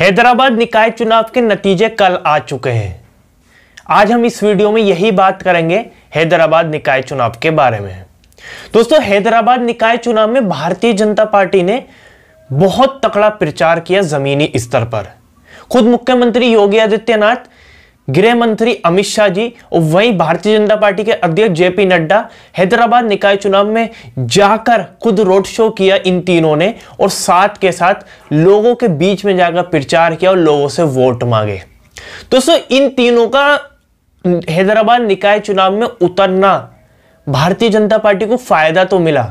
हैदराबाद निकाय चुनाव के नतीजे कल आ चुके हैं आज हम इस वीडियो में यही बात करेंगे हैदराबाद निकाय चुनाव के बारे में दोस्तों हैदराबाद निकाय चुनाव में भारतीय जनता पार्टी ने बहुत तकड़ा प्रचार किया जमीनी स्तर पर खुद मुख्यमंत्री योगी आदित्यनाथ गृह मंत्री अमित शाह जी और वहीं भारतीय जनता पार्टी के अध्यक्ष जेपी नड्डा हैदराबाद निकाय चुनाव में जाकर खुद रोड शो किया इन तीनों ने और साथ के साथ लोगों के बीच में जाकर प्रचार किया और लोगों से वोट मांगे दोस्तों इन तीनों का हैदराबाद निकाय चुनाव में उतरना भारतीय जनता पार्टी को फायदा तो मिला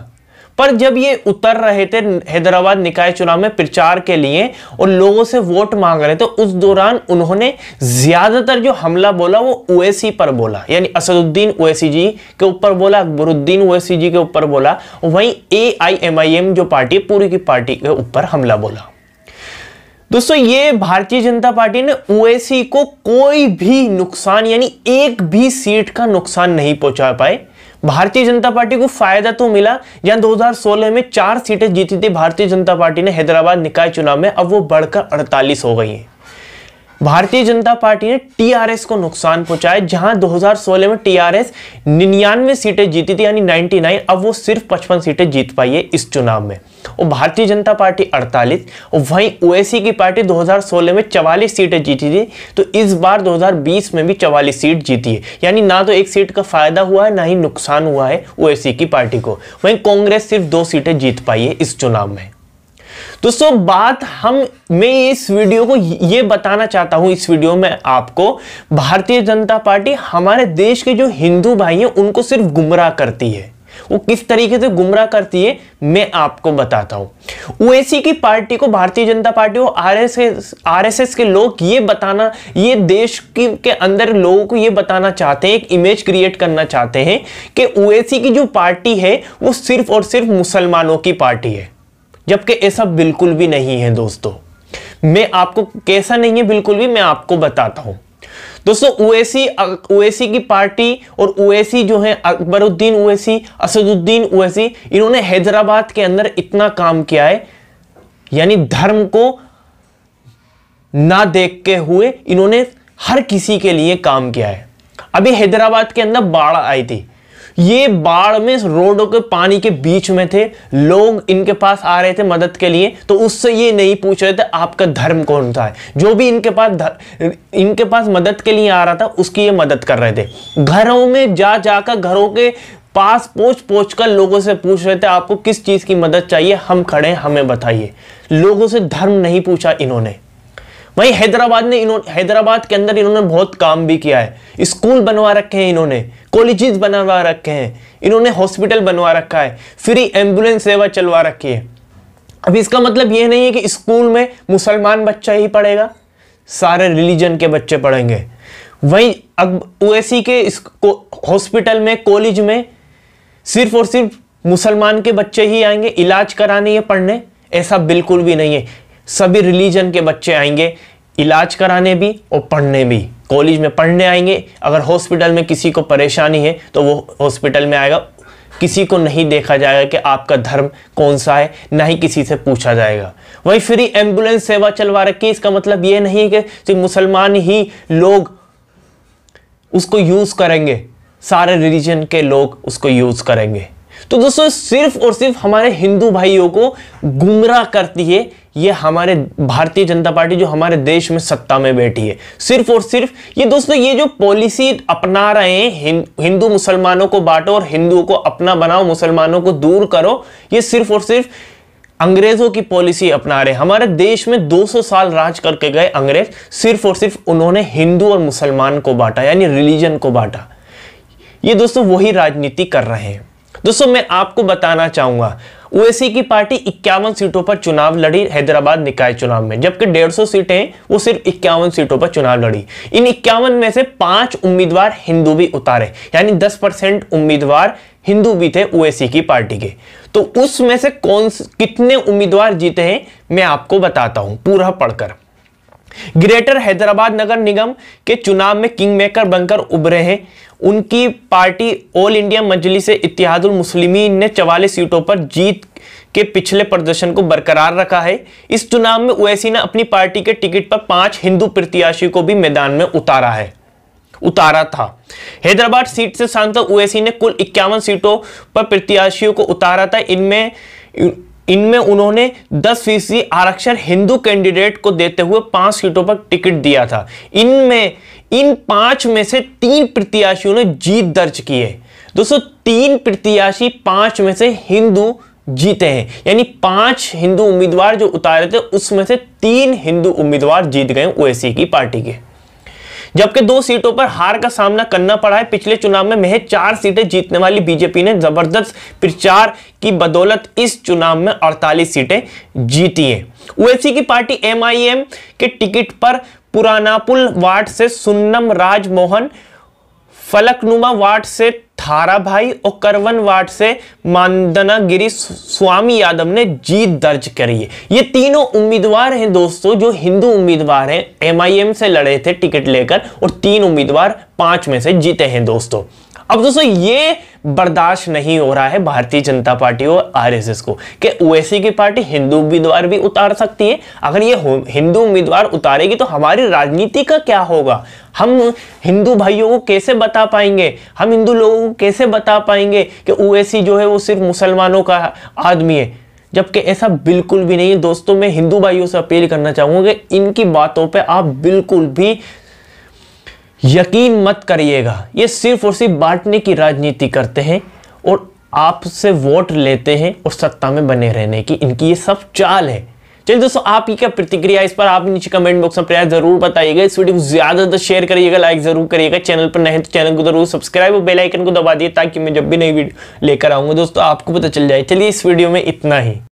पर जब ये उतर रहे थे हैदराबाद निकाय चुनाव में प्रचार के लिए और लोगों से वोट मांग रहे थे उस दौरान उन्होंने ज्यादातर जो हमला बोला वो ओएसी पर बोला यानी असदुद्दीन ओएसी जी के ऊपर बोला अकबरुद्दीन ओएसी जी के ऊपर बोला वहीं ए जो पार्टी पूरी की पार्टी के ऊपर हमला बोला दोस्तों ये भारतीय जनता पार्टी ने ओएसी को कोई भी नुकसान यानी एक भी सीट का नुकसान नहीं पहुंचा पाए भारतीय जनता पार्टी को फायदा तो मिला जहां 2016 में चार सीटें जीती थी भारतीय जनता पार्टी ने हैदराबाद निकाय चुनाव में अब वो बढ़कर 48 हो गई है भारतीय जनता पार्टी ने टीआरएस को नुकसान पहुंचाया जहां 2016 में टीआरएस निन्यानवे सीटें जीती थी यानी 99 अब वो सिर्फ 55 सीटें जीत पाई है इस चुनाव में और भारतीय जनता पार्टी 48 और वहीं ओएसी की पार्टी 2016 में 44 सीटें जीती थी तो इस बार 2020 में भी 44 सीट जीती है यानी ना तो एक सीट का फायदा हुआ है ना ही नुकसान हुआ है ओएसी की पार्टी को वहीं कांग्रेस सिर्फ दो सीटें जीत पाई है इस चुनाव में दोस्तों बात हम मैं इस वीडियो को ये बताना चाहता हूं इस वीडियो में आपको भारतीय जनता पार्टी हमारे देश के जो हिंदू भाई हैं उनको सिर्फ गुमराह करती है वो किस तरीके से गुमराह करती है मैं आपको बताता हूं ओएसी की पार्टी को भारतीय जनता पार्टी और आरएसएस के लोग ये बताना ये देश की के अंदर लोगों को ये बताना चाहते हैं एक इमेज क्रिएट करना चाहते हैं कि ओएसी की जो पार्टी है वो सिर्फ और सिर्फ मुसलमानों की पार्टी है जबकि ऐसा बिल्कुल भी नहीं है दोस्तों मैं आपको कैसा नहीं है बिल्कुल भी मैं आपको बताता हूं दोस्तों ओवैसी ओवैसी की पार्टी और ओवैसी जो है अकबरुद्दीन ओवैसी असदुद्दीन ओवैसी इन्होंने हैदराबाद के अंदर इतना काम किया है यानी धर्म को ना देखते हुए इन्होंने हर किसी के लिए काम किया है अभी हैदराबाद के अंदर बाढ़ आई थी ये बाढ़ में रोडों के पानी के बीच में थे लोग इनके पास आ रहे थे मदद के लिए तो उससे ये नहीं पूछ रहे थे आपका धर्म कौन सा है जो भी इनके पास धर, इनके पास मदद के लिए आ रहा था उसकी ये मदद कर रहे थे घरों में जा जाकर घरों के पास पहुंच पहुंच कर लोगों से पूछ रहे थे आपको किस चीज़ की मदद चाहिए हम खड़े हमें बताइए लोगों से धर्म नहीं पूछा इन्होंने वहीं हैदराबाद ने इन्होंने हैदराबाद के अंदर इन्होंने बहुत काम भी किया है स्कूल बनवा रखे हैं इन्होंने कॉलेजेस बनवा रखे हैं इन्होंने हॉस्पिटल बनवा रखा है फ्री एम्बुलेंस सेवा चलवा रखी है अब इसका मतलब ये नहीं है कि स्कूल में मुसलमान बच्चा ही पढ़ेगा सारे रिलीजन के बच्चे पढ़ेंगे वहीं अब ओएसी के हॉस्पिटल में कॉलेज में सिर्फ और सिर्फ मुसलमान के बच्चे ही आएंगे इलाज कराने या पढ़ने ऐसा बिल्कुल भी नहीं है सभी रिलीजन के बच्चे आएंगे इलाज कराने भी और पढ़ने भी कॉलेज में पढ़ने आएंगे अगर हॉस्पिटल में किसी को परेशानी है तो वो हॉस्पिटल में आएगा किसी को नहीं देखा जाएगा कि आपका धर्म कौन सा है ना ही किसी से पूछा जाएगा वही फ्री एम्बुलेंस सेवा चलवा रखी है इसका मतलब ये नहीं कि सिर्फ मुसलमान ही लोग उसको यूज़ करेंगे सारे रिलीजन के लोग उसको यूज़ करेंगे तो दोस्तों सिर्फ और सिर्फ हमारे हिंदू भाइयों को गुमराह करती है ये हमारे भारतीय जनता पार्टी जो हमारे देश में सत्ता में बैठी है सिर्फ और सिर्फ ये दोस्तों ये जो पॉलिसी अपना रहे हैं हिं, हिंदू मुसलमानों को बांटो और हिंदुओं को अपना बनाओ मुसलमानों को दूर करो ये सिर्फ और सिर्फ अंग्रेजों की पॉलिसी अपना रहे हमारे देश में 200 साल राज करके गए अंग्रेज सिर्फ और सिर्फ उन्होंने हिंदू और मुसलमान को बांटा यानी रिलीजन को बांटा ये दोस्तों वही राजनीति कर रहे हैं दोस्तों मैं आपको बताना चाहूंगा ओएसी की पार्टी इक्यावन सीटों पर चुनाव लड़ी हैदराबाद निकाय चुनाव में जबकि 150 सीटें वो सिर्फ इक्यावन सीटों पर चुनाव लड़ी इन इक्यावन में से पांच उम्मीदवार हिंदू भी उतारे यानी 10 परसेंट उम्मीदवार हिंदू भी थे ओएसी की पार्टी के तो उसमें से कौन कितने उम्मीदवार जीते हैं मैं आपको बताता हूं पूरा पढ़कर ग्रेटर हैदराबाद नगर निगम के चुनाव में किंग मेकर बनकर उभरे हैं उनकी party all India Majlis Ittehadul Muslimeen ने चवालीस सीटों पर जीत के पिछले प्रदर्शन को बरकरार रखा है इस चुनाव में ओवैसी ने अपनी पार्टी के टिकट पर पांच हिंदू प्रत्याशी को भी मैदान में उतारा है उतारा था हैदराबाद सीट से सांसद ओवैसी ने कुल इक्यावन सीटों पर प्रत्याशियों को उतारा था इनमें इनमें उन्होंने 10 फीसदी आरक्षण हिंदू कैंडिडेट को देते हुए पांच सीटों पर टिकट दिया था इनमें इन पांच में से तीन प्रत्याशियों ने जीत दर्ज की है दोस्तों तीन प्रत्याशी पांच में से हिंदू जीते हैं यानी पांच हिंदू उम्मीदवार जो उतारे थे उसमें से तीन हिंदू उम्मीदवार जीत गए ओएसी की पार्टी के जबकि दो सीटों पर हार का सामना करना पड़ा है पिछले चुनाव में महज चार सीटें जीतने वाली बीजेपी ने जबरदस्त प्रचार की बदौलत इस चुनाव में 48 सीटें जीती हैं ओएसी की पार्टी एमआईएम के टिकट पर पुरानापुल वार्ड से सुन्नम राजमोहन फलकनुमा वार्ड से थारा भाई और करवन वाट से मानदनागिरी स्वामी यादव ने जीत दर्ज करी है ये तीनों उम्मीदवार हैं दोस्तों जो हिंदू उम्मीदवार हैं एमआईएम से लड़े थे टिकट लेकर और तीन उम्मीदवार पांच में से जीते हैं दोस्तों अब दोस्तों ये बर्दाश्त नहीं हो रहा है भारतीय जनता पार्टी और आरएसएस को कि ओएसी की पार्टी हिंदू उम्मीदवार भी उतार सकती है अगर ये हिंदू उम्मीदवार उतारेगी तो हमारी राजनीति का क्या होगा हम हिंदू भाइयों को कैसे बता पाएंगे हम हिंदू लोगों को कैसे बता पाएंगे कि ओएसी जो है वो सिर्फ मुसलमानों का आदमी है जबकि ऐसा बिल्कुल भी नहीं है दोस्तों मैं हिंदू भाइयों से अपील करना चाहूँगा कि इनकी बातों पे आप बिल्कुल भी यकीन मत करिएगा ये सिर्फ और सिर्फ बांटने की राजनीति करते हैं और आपसे वोट लेते हैं और सत्ता में बने रहने की इनकी ये सब चाल है चलिए दोस्तों आपकी क्या प्रतिक्रिया इस पर आप नीचे कमेंट बॉक्स में प्रयास जरूर बताइएगा इस वीडियो को ज्यादा ज्यादा शेयर करिएगा लाइक जरूर करिएगा चैनल पर नहीं तो चैनल को जरूर सब्सक्राइब और बेलाइकन को दबा दिए ताकि मैं जब भी नई वीडियो लेकर आऊंगा दोस्तों आपको पता चल जाए चलिए इस वीडियो में इतना ही